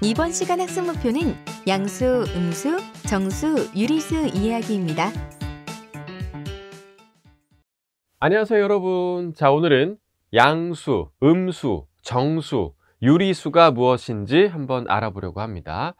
이번 시간 학습 목표는 양수, 음수, 정수, 유리수 이야기입니다 안녕하세요 여러분. 자 오늘은 양수, 음수, 정수, 유리수가 무엇인지 한번 알아보려고 합니다.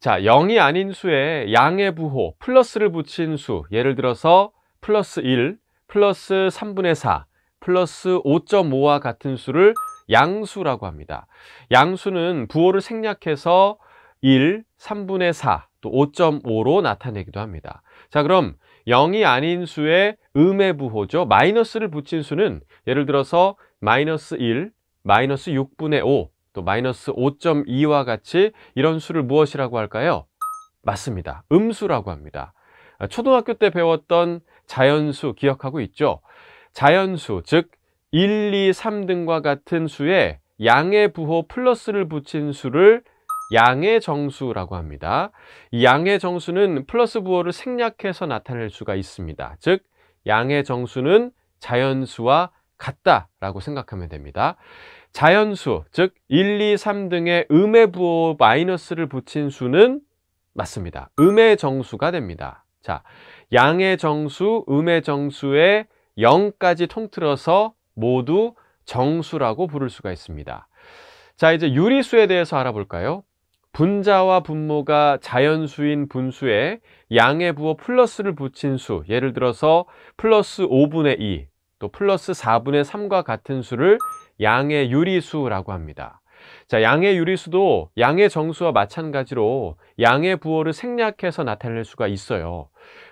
자 0이 아닌 수에 양의 부호, 플러스를 붙인 수, 예를 들어서 플러스 1, 플러스 3분의 4, 플러스 5.5와 같은 수를 양수라고 합니다. 양수는 부호를 생략해서 1, 3분의 4, 또 5.5로 나타내기도 합니다. 자, 그럼 0이 아닌 수의 음의 부호죠. 마이너스를 붙인 수는 예를 들어서 마이너스 1, 마이너스 6분의 5, 또 마이너스 5.2와 같이 이런 수를 무엇이라고 할까요? 맞습니다. 음수라고 합니다. 초등학교 때 배웠던 자연수 기억하고 있죠? 자연수, 즉 1, 2, 3등과 같은 수에 양의 부호 플러스를 붙인 수를 양의 정수라고 합니다. 양의 정수는 플러스 부호를 생략해서 나타낼 수가 있습니다. 즉, 양의 정수는 자연수와 같다라고 생각하면 됩니다. 자연수, 즉 1, 2, 3등의 음의 부호 마이너스를 붙인 수는 맞습니다. 음의 정수가 됩니다. 자, 양의 정수, 음의 정수의 0까지 통틀어서 모두 정수라고 부를 수가 있습니다. 자, 이제 유리수에 대해서 알아볼까요? 분자와 분모가 자연수인 분수에 양의부호 플러스를 붙인 수, 예를 들어서 플러스 5분의 2, 또 플러스 4분의 3과 같은 수를 양의 유리수라고 합니다. 자, 양의 유리수도 양의 정수와 마찬가지로 양의 부호를 생략해서 나타낼 수가 있어요.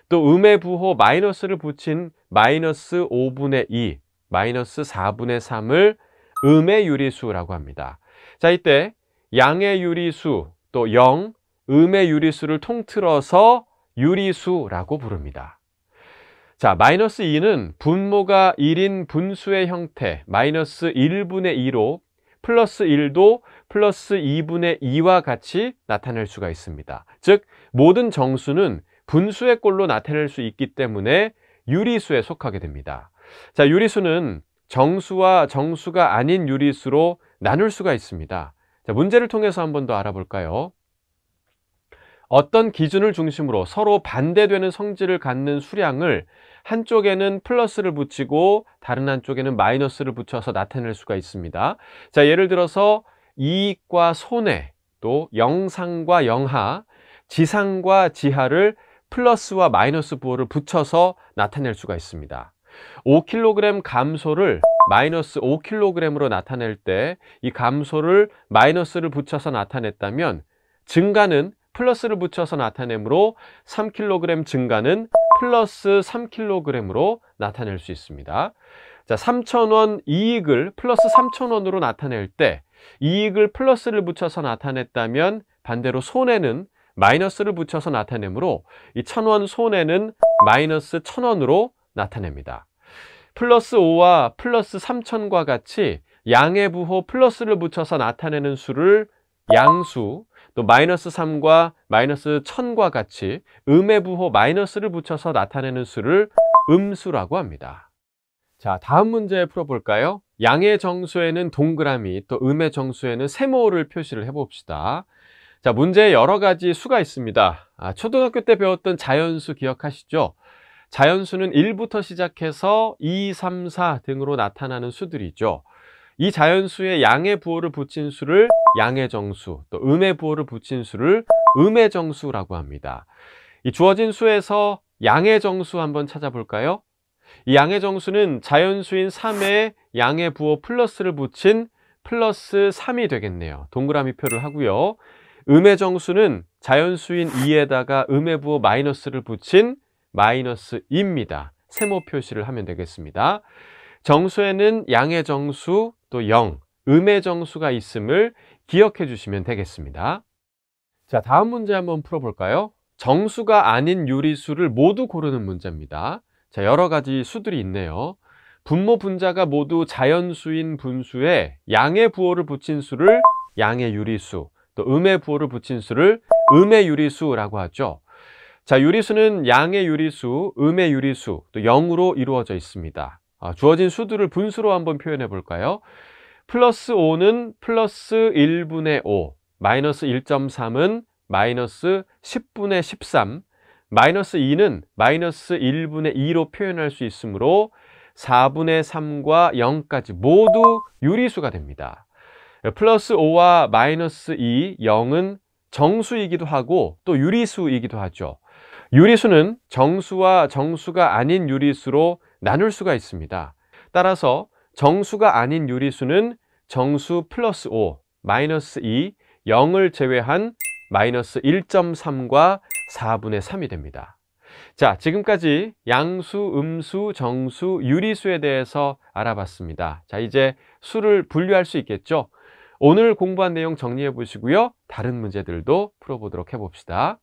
또 음의 부호 마이너스를 붙인 마이너스 5분의 2, 마이너스 4분의 3을 음의 유리수라고 합니다. 자, 이때 양의 유리수 또 0, 음의 유리수를 통틀어서 유리수라고 부릅니다. 자, 마이너스 2는 분모가 1인 분수의 형태 마이너스 1분의 2로 플러스 1도 플러스 2분의 2와 같이 나타낼 수가 있습니다. 즉, 모든 정수는 분수의 꼴로 나타낼 수 있기 때문에 유리수에 속하게 됩니다. 자, 유리수는 정수와 정수가 아닌 유리수로 나눌 수가 있습니다. 자, 문제를 통해서 한번 더 알아볼까요? 어떤 기준을 중심으로 서로 반대되는 성질을 갖는 수량을 한쪽에는 플러스를 붙이고 다른 한쪽에는 마이너스를 붙여서 나타낼 수가 있습니다. 자, 예를 들어서 이익과 손해, 또 영상과 영하, 지상과 지하를 플러스와 마이너스 부호를 붙여서 나타낼 수가 있습니다. 5kg 감소를 마이너스 5kg으로 나타낼 때 이 감소를 마이너스를 붙여서 나타냈다면 증가는 플러스를 붙여서 나타내므로 3kg 증가는 플러스 3kg으로 나타낼 수 있습니다. 자, 3,000원 이익을 플러스 3,000원으로 나타낼 때 이익을 플러스를 붙여서 나타냈다면 반대로 손해는 마이너스를 붙여서 나타내므로 이 1,000원 손해는 마이너스 1,000원으로 나타냅니다. 플러스 5와 플러스 3천과 같이 양의 부호 플러스를 붙여서 나타내는 수를 양수, 또 마이너스 3과 마이너스 1000과 같이 음의 부호 마이너스를 붙여서 나타내는 수를 음수라고 합니다. 자, 다음 문제 풀어볼까요? 양의 정수에는 동그라미, 또 음의 정수에는 세모를 표시를 해봅시다. 자, 문제에 여러 가지 수가 있습니다. 아, 초등학교 때 배웠던 자연수 기억하시죠? 자연수는 1부터 시작해서 2, 3, 4 등으로 나타나는 수들이 죠이 자연수에 양의 부호를 붙인 수를 양의 정수, 또 음의 부호를 붙인 수를 음의 정수라고 합니다. 이 주어진 수에서 양의 정수 한번 찾아볼까요? 이 양의 정수는 자연수인 3에 양의 부호 플러스를 붙인 플러스 3이 되겠네요. 동그라미 표를 하고요. 음의 정수는 자연수인 2에다가 음의 부호 마이너스를 붙인 마이너스 입니다 세모 표시를 하면 되겠습니다. 정수에는 양의 정수 또 0, 음의 정수가 있음을 기억해 주시면 되겠습니다. 자, 다음 문제 한번 풀어볼까요? 정수가 아닌 유리수를 모두 고르는 문제입니다. 자, 여러 가지 수들이 있네요. 분모 분자가 모두 자연수인 분수에 양의 부호를 붙인 수를 양의 유리수, 또 음의 부호를 붙인 수를 음의 유리수라고 하죠. 자, 유리수는 양의 유리수, 음의 유리수, 또 0으로 이루어져 있습니다. 아, 주어진 수들을 분수로 한번 표현해 볼까요? 플러스 5는 플러스 1분의 5, 마이너스 1.3은 마이너스 10분의 13, 마이너스 2는 마이너스 1분의 2로 표현할 수 있으므로 4분의 3과 0까지 모두 유리수가 됩니다. 플러스 5와 마이너스 2, 0은 정수이기도 하고 또 유리수이기도 하죠. 유리수는 정수와 정수가 아닌 유리수로 나눌 수가 있습니다. 따라서 정수가 아닌 유리수는 정수 플러스 5, 마이너스 2, 0을 제외한 마이너스 1.3과 4분의 3이 됩니다. 자, 지금까지 양수, 음수, 정수, 유리수에 대해서 알아봤습니다. 자, 이제 수를 분류할 수 있겠죠? 오늘 공부한 내용 정리해 보시고요. 다른 문제들도 풀어보도록 해봅시다.